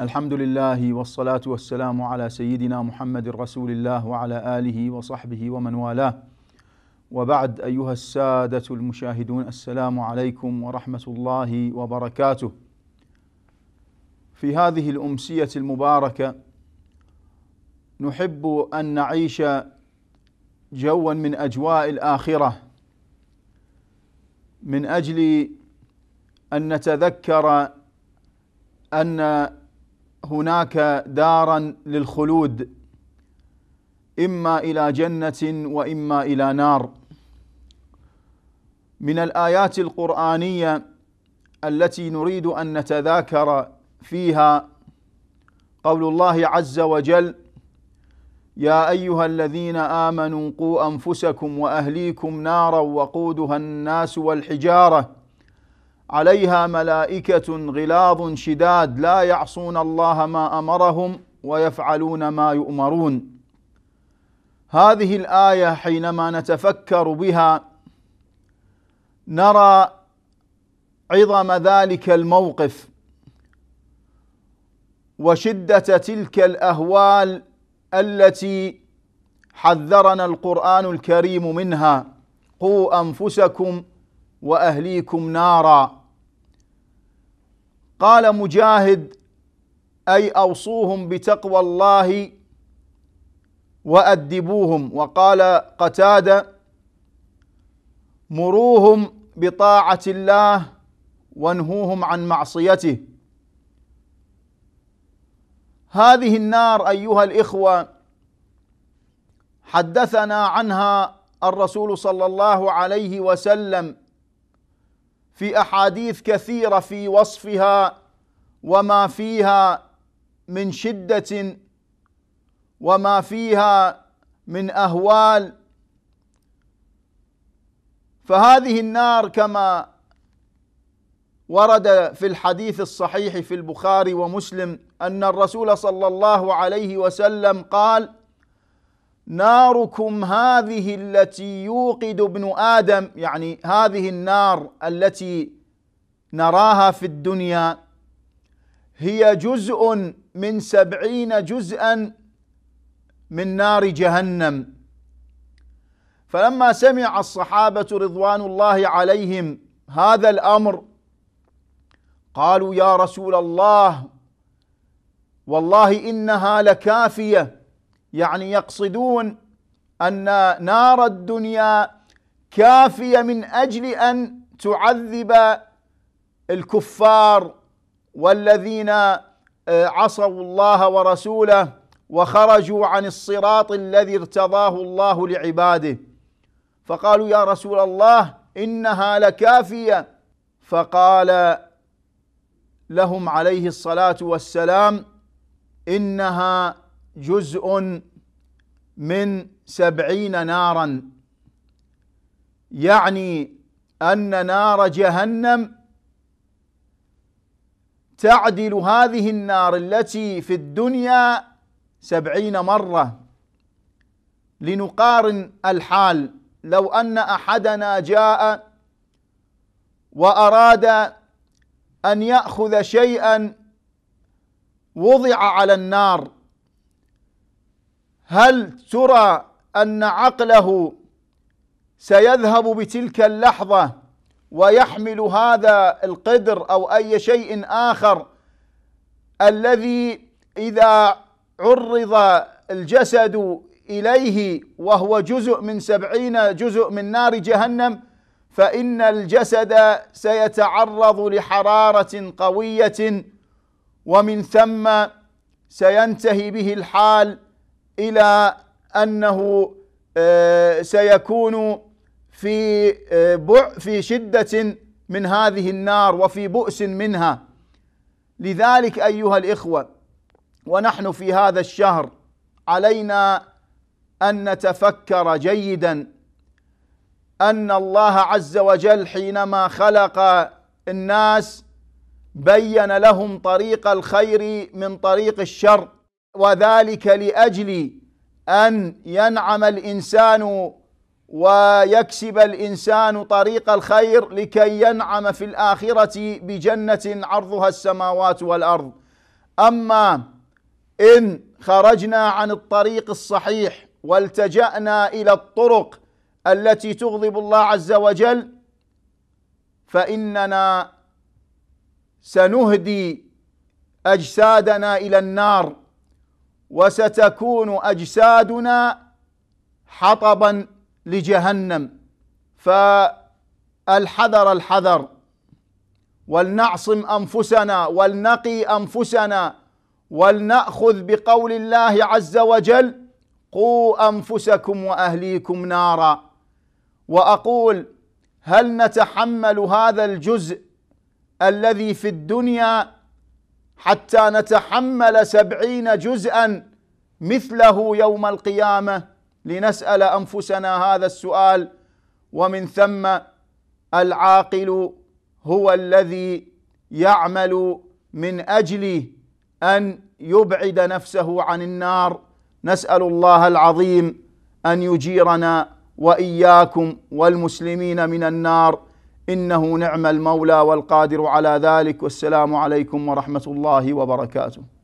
الحمد لله والصلاة والسلام على سيدنا محمد رسول الله وعلى آله وصحبه ومن والاه وبعد أيها السادة المشاهدون السلام عليكم ورحمة الله وبركاته في هذه الأمسية المباركة نحب أن نعيش جوا من أجواء الآخرة من أجل أن نتذكر أن هناك دارا للخلود اما الى جنه واما الى نار من الايات القرانيه التي نريد ان نتذاكر فيها قول الله عز وجل يا ايها الذين امنوا قوا انفسكم واهليكم نارا وقودها الناس والحجاره عليها ملائكة غلاظ شداد لا يعصون الله ما أمرهم ويفعلون ما يؤمرون هذه الآية حينما نتفكر بها نرى عظم ذلك الموقف وشدة تلك الأهوال التي حذرنا القرآن الكريم منها قوا أنفسكم وأهليكم نارا قال مجاهد اي اوصوهم بتقوى الله وادبوهم وقال قتاده مروهم بطاعه الله وانهوهم عن معصيته هذه النار ايها الاخوه حدثنا عنها الرسول صلى الله عليه وسلم في احاديث كثيره في وصفها وما فيها من شده وما فيها من اهوال فهذه النار كما ورد في الحديث الصحيح في البخاري ومسلم ان الرسول صلى الله عليه وسلم قال ناركم هذه التي يوقد ابن ادم يعني هذه النار التي نراها في الدنيا هي جزء من سبعين جزءا من نار جهنم فلما سمع الصحابه رضوان الله عليهم هذا الامر قالوا يا رسول الله والله انها لكافيه يعني يقصدون أن نار الدنيا كافية من أجل أن تعذب الكفار والذين آه، عصوا الله ورسوله وخرجوا عن الصراط الذي ارتضاه الله لعباده فقالوا يا رسول الله انها لكافيه فقال لهم عليه الصلاه والسلام انها جزء من سبعين نارا يعني أن نار جهنم تعدل هذه النار التي في الدنيا سبعين مرة لنقارن الحال لو أن أحدنا جاء وأراد أن يأخذ شيئا وضع على النار هل ترى أن عقله سيذهب بتلك اللحظة ويحمل هذا القدر أو أي شيء آخر الذي إذا عرض الجسد إليه وهو جزء من سبعين جزء من نار جهنم فإن الجسد سيتعرض لحرارة قوية ومن ثم سينتهي به الحال الى انه آه، سيكون في آه، في شده من هذه النار وفي بؤس منها لذلك ايها الاخوه ونحن في هذا الشهر علينا ان نتفكر جيدا ان الله عز وجل حينما خلق الناس بين لهم طريق الخير من طريق الشر وذلك لاجل ان ينعم الانسان ويكسب الانسان طريق الخير لكي ينعم في الاخره بجنه عرضها السماوات والارض اما ان خرجنا عن الطريق الصحيح والتجانا الى الطرق التي تغضب الله عز وجل فاننا سنهدي اجسادنا الى النار وستكون اجسادنا حطبا لجهنم فالحذر الحذر ولنعصم انفسنا ولنقي انفسنا ولناخذ بقول الله عز وجل قوا انفسكم واهليكم نارا واقول هل نتحمل هذا الجزء الذي في الدنيا حتى نتحمل سبعين جزءا مثله يوم القيامة لنسأل أنفسنا هذا السؤال ومن ثم العاقل هو الذي يعمل من أجل أن يبعد نفسه عن النار نسأل الله العظيم أن يجيرنا وإياكم والمسلمين من النار انه نعم المولى والقادر على ذلك والسلام عليكم ورحمه الله وبركاته